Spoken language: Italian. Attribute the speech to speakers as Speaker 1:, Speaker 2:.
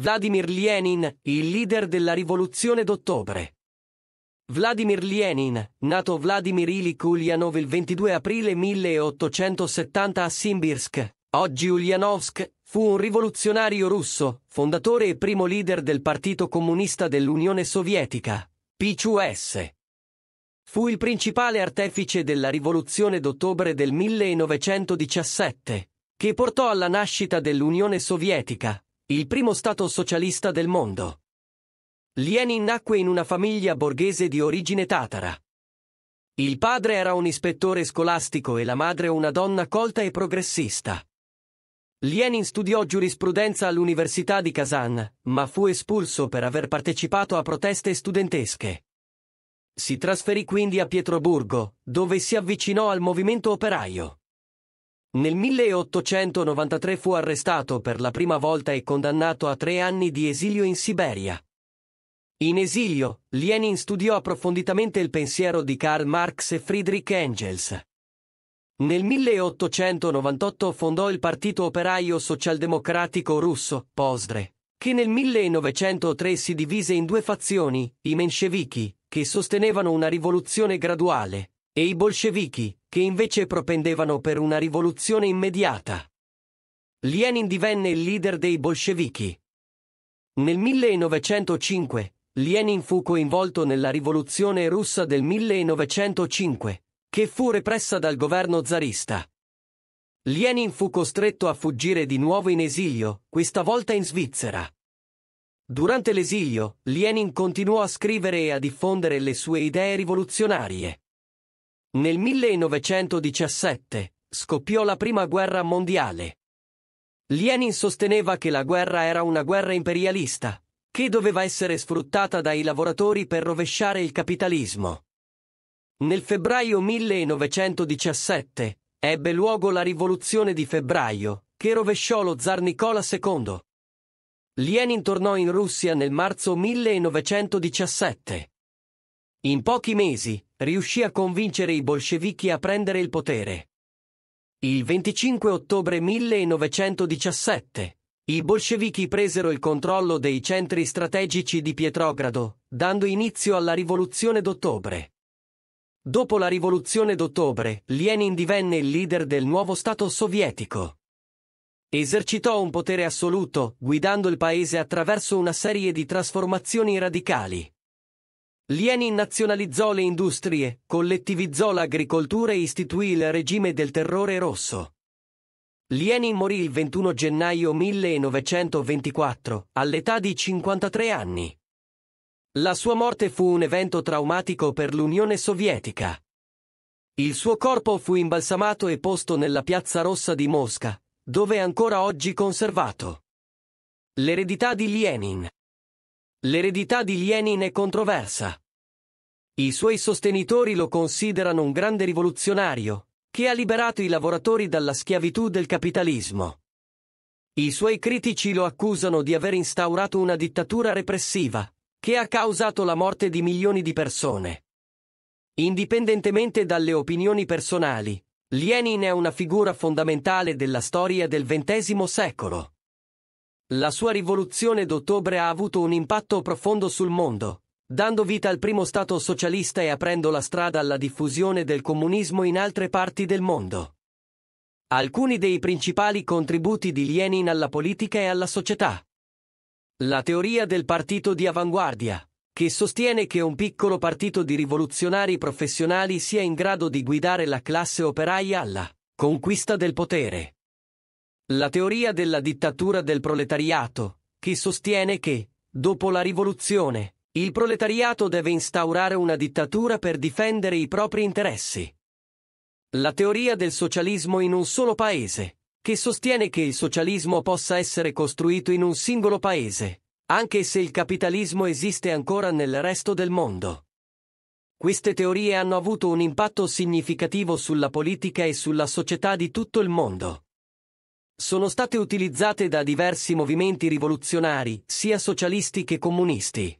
Speaker 1: Vladimir Lenin, il leader della rivoluzione d'ottobre. Vladimir Lenin, nato Vladimir Ilyich Ulyanov il 22 aprile 1870 a Simbirsk, oggi Ulyanovsk, fu un rivoluzionario russo, fondatore e primo leader del Partito Comunista dell'Unione Sovietica, PCUS. Fu il principale artefice della rivoluzione d'ottobre del 1917, che portò alla nascita dell'Unione Sovietica, il primo Stato socialista del mondo. Lenin nacque in una famiglia borghese di origine tatara. Il padre era un ispettore scolastico e la madre una donna colta e progressista. Lenin studiò giurisprudenza all'Università di Kazan, ma fu espulso per aver partecipato a proteste studentesche. Si trasferì quindi a Pietroburgo, dove si avvicinò al movimento operaio. Nel 1893 fu arrestato per la prima volta e condannato a tre anni di esilio in Siberia. In esilio, Lenin studiò approfonditamente il pensiero di Karl Marx e Friedrich Engels. Nel 1898 fondò il Partito Operaio Socialdemocratico Russo, Posdre, che nel 1903 si divise in due fazioni, i menscevichi, che sostenevano una rivoluzione graduale, e i bolscevichi, che invece propendevano per una rivoluzione immediata. Lenin divenne il leader dei bolscevichi. Nel 1905, Lenin fu coinvolto nella rivoluzione russa del 1905, che fu repressa dal governo zarista. Lenin fu costretto a fuggire di nuovo in esilio, questa volta in Svizzera. Durante l'esilio, Lenin continuò a scrivere e a diffondere le sue idee rivoluzionarie. Nel 1917 scoppiò la prima guerra mondiale. Lenin sosteneva che la guerra era una guerra imperialista, che doveva essere sfruttata dai lavoratori per rovesciare il capitalismo. Nel febbraio 1917 ebbe luogo la rivoluzione di febbraio, che rovesciò lo zar Nicola II. Lenin tornò in Russia nel marzo 1917. In pochi mesi riuscì a convincere i bolscevichi a prendere il potere. Il 25 ottobre 1917 i bolscevichi presero il controllo dei centri strategici di Pietrogrado, dando inizio alla rivoluzione d'ottobre. Dopo la rivoluzione d'ottobre, Lenin divenne il leader del nuovo Stato sovietico. Esercitò un potere assoluto, guidando il paese attraverso una serie di trasformazioni radicali. Lenin nazionalizzò le industrie, collettivizzò l'agricoltura e istituì il regime del terrore rosso. Lenin morì il 21 gennaio 1924, all'età di 53 anni. La sua morte fu un evento traumatico per l'Unione Sovietica. Il suo corpo fu imbalsamato e posto nella Piazza Rossa di Mosca, dove è ancora oggi conservato. L'eredità di Lenin L'eredità di Lenin è controversa. I suoi sostenitori lo considerano un grande rivoluzionario, che ha liberato i lavoratori dalla schiavitù del capitalismo. I suoi critici lo accusano di aver instaurato una dittatura repressiva, che ha causato la morte di milioni di persone. Indipendentemente dalle opinioni personali, Lenin è una figura fondamentale della storia del XX secolo. La sua rivoluzione d'ottobre ha avuto un impatto profondo sul mondo, dando vita al primo Stato socialista e aprendo la strada alla diffusione del comunismo in altre parti del mondo. Alcuni dei principali contributi di Lenin alla politica e alla società. La teoria del partito di avanguardia, che sostiene che un piccolo partito di rivoluzionari professionali sia in grado di guidare la classe operaia alla conquista del potere. La teoria della dittatura del proletariato, che sostiene che, dopo la rivoluzione, il proletariato deve instaurare una dittatura per difendere i propri interessi. La teoria del socialismo in un solo paese, che sostiene che il socialismo possa essere costruito in un singolo paese, anche se il capitalismo esiste ancora nel resto del mondo. Queste teorie hanno avuto un impatto significativo sulla politica e sulla società di tutto il mondo sono state utilizzate da diversi movimenti rivoluzionari, sia socialisti che comunisti.